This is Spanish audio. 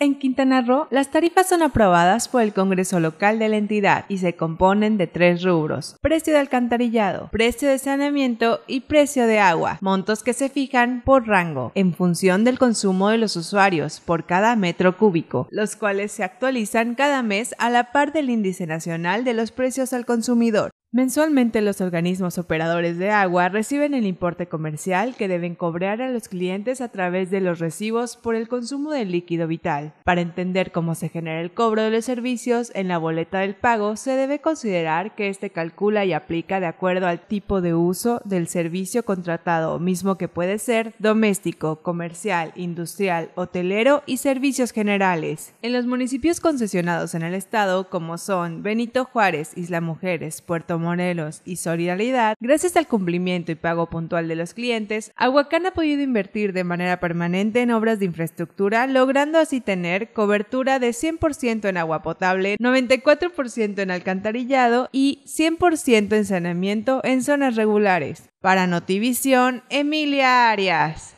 En Quintana Roo, las tarifas son aprobadas por el Congreso local de la entidad y se componen de tres rubros, precio de alcantarillado, precio de saneamiento y precio de agua, montos que se fijan por rango, en función del consumo de los usuarios por cada metro cúbico, los cuales se actualizan cada mes a la par del índice nacional de los precios al consumidor. Mensualmente los organismos operadores de agua reciben el importe comercial que deben cobrar a los clientes a través de los recibos por el consumo del líquido vital. Para entender cómo se genera el cobro de los servicios en la boleta del pago, se debe considerar que este calcula y aplica de acuerdo al tipo de uso del servicio contratado, mismo que puede ser doméstico, comercial, industrial, hotelero y servicios generales. En los municipios concesionados en el estado, como son Benito Juárez, Isla Mujeres, Puerto y Solidaridad, gracias al cumplimiento y pago puntual de los clientes, Aguacán ha podido invertir de manera permanente en obras de infraestructura, logrando así tener cobertura de 100% en agua potable, 94% en alcantarillado y 100% en saneamiento en zonas regulares. Para Notivisión, Emilia Arias.